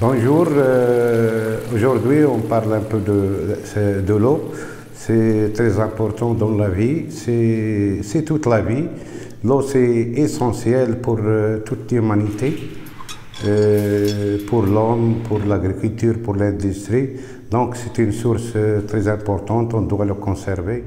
Bonjour, euh, aujourd'hui on parle un peu de, l'eau. C'est très important dans la vie, c'est toute la vie. L'eau c'est essentiel pour euh, toute l'humanité, euh, pour l'homme, pour l'agriculture, pour l'industrie. Donc c'est une source très importante, on doit le conserver.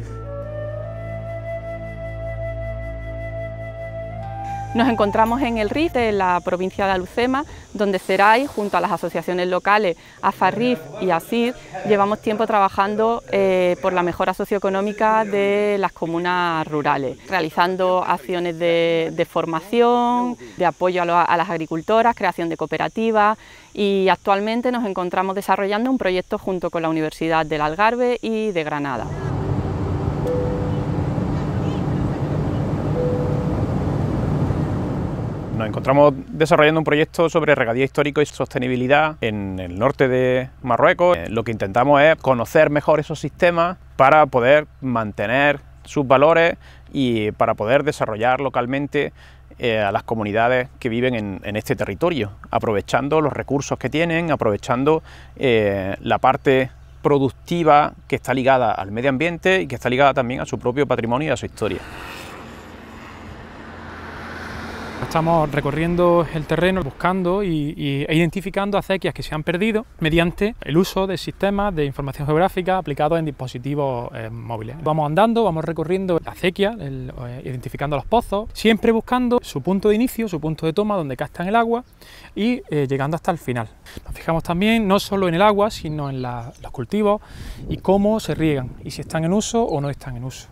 Nos encontramos en el RIF de la provincia de Alucema, donde Cerai, junto a las asociaciones locales AFARRIF y ASID, llevamos tiempo trabajando eh, por la mejora socioeconómica de las comunas rurales, realizando acciones de, formación, de apoyo a las agricultoras, creación de cooperativas y actualmente nos encontramos desarrollando un proyecto junto con la Universidad del Algarve y de Granada. Nos encontramos desarrollando un proyecto sobre regadío histórico y sostenibilidad en el norte de Marruecos. Eh, lo que intentamos es conocer mejor esos sistemas para poder mantener sus valores y para poder desarrollar localmente eh, a las comunidades que viven en, este territorio, aprovechando los recursos que tienen, aprovechando eh, la parte productiva que está ligada al medio ambiente y que está ligada también a su propio patrimonio y a su historia. Estamos recorriendo el terreno, buscando y, e identificando acequias que se han perdido mediante el uso de sistemas de información geográfica aplicados en dispositivos eh, móviles. Vamos andando, vamos recorriendo la acequia, eh, identificando los pozos, siempre buscando su punto de inicio, su punto de toma, donde castan el agua y eh, llegando hasta el final. Nos fijamos también no solo en el agua, sino en los cultivos y cómo se riegan y si están en uso o no están en uso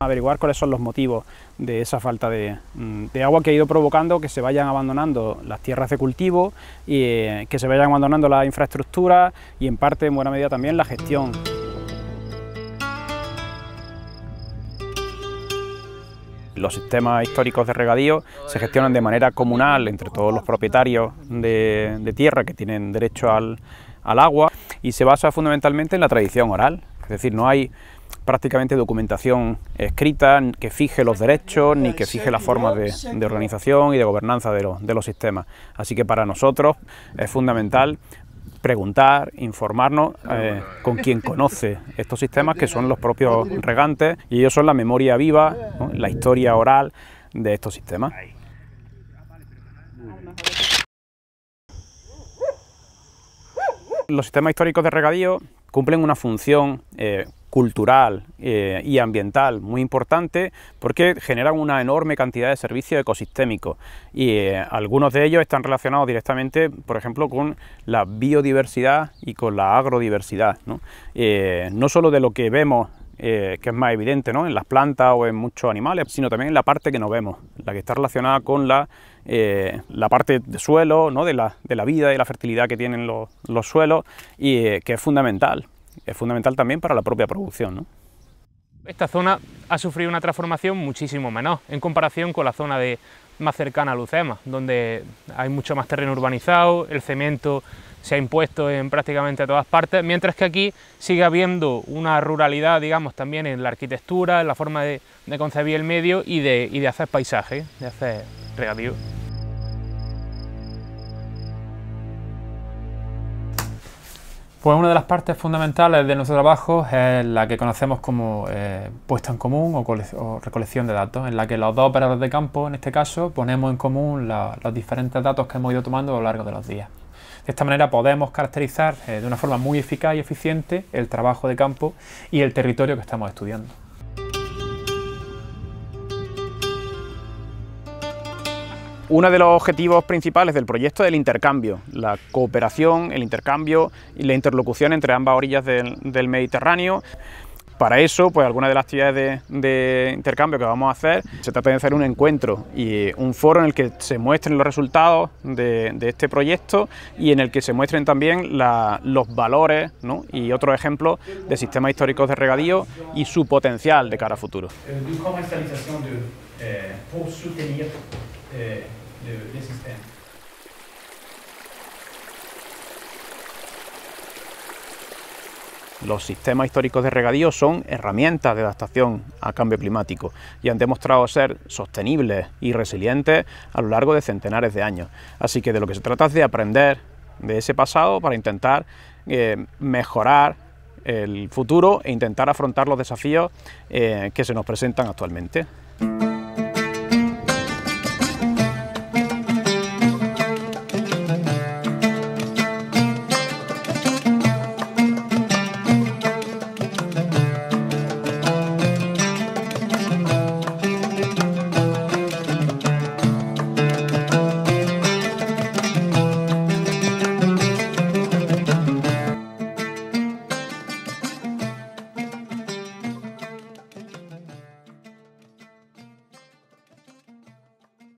averiguar cuáles son los motivos de esa falta mm, de, agua que ha ido provocando que se vayan abandonando las tierras de cultivo y eh, que se vayan abandonando la infraestructura y en parte en buena medida también la gestión. Los sistemas históricos de regadío se gestionan de manera comunal entre todos los propietarios de, tierra que tienen derecho al, al agua y se basa fundamentalmente en la tradición oral. Es decir, no hay prácticamente documentación escrita que fije los derechos ni que fije la forma de, organización y de gobernanza de, de los sistemas. Así que para nosotros es fundamental preguntar, informarnos eh, con quien conoce estos sistemas, que son los propios regantes, y ellos son la memoria viva, la historia oral de estos sistemas. Los sistemas históricos de regadío cumplen una función eh, cultural eh, y ambiental muy importante porque generan una enorme cantidad de servicios ecosistémicos y eh, algunos de ellos están relacionados directamente, por ejemplo, con la biodiversidad y con la agrodiversidad. No, eh, solo de lo que vemos que es más evidente ¿no? en las plantas o en muchos animales, sino también en la parte que no vemos, la que está relacionada con la, parte de suelo, ¿no? de, la, vida y la fertilidad que tienen los, suelos, y que es fundamental es fundamental también para la propia producción. ¿no? Esta zona ha sufrido una transformación muchísimo menor en comparación con la zona de, más cercana a Lucema, donde hay mucho más terreno urbanizado, el cemento se ha impuesto en prácticamente todas partes, mientras que aquí sigue habiendo una ruralidad, digamos, también en la arquitectura, en la forma de, concebir el medio y de, y de hacer paisaje, de hacer regadío. Pues una de las partes fundamentales de nuestro trabajo es la que conocemos como eh, puesta en común o, recolección de datos, en la que los dos operadores de campo, en este caso, ponemos en común los diferentes datos que hemos ido tomando a lo largo de los días. De esta manera podemos caracterizar eh, de una forma muy eficaz y eficiente el trabajo de campo y el territorio que estamos estudiando. Uno de los objetivos principales del proyecto es el intercambio, la cooperación, el intercambio y la interlocución entre ambas orillas del, Mediterráneo. Para eso, pues algunas de las actividades de, intercambio que vamos a hacer, se trata de hacer un encuentro y un foro en el que se muestren los resultados de, este proyecto y en el que se muestren también los valores y otros ejemplos de sistemas históricos de regadío y su potencial de cara a futuro. Eh, los sistemas históricos de regadío son herramientas de adaptación a cambio climático y han demostrado ser sostenibles y resilientes a lo largo de centenares de años. Así que de lo que se trata es de aprender de ese pasado para intentar eh, mejorar el futuro e intentar afrontar los desafíos eh, que se nos presentan actualmente.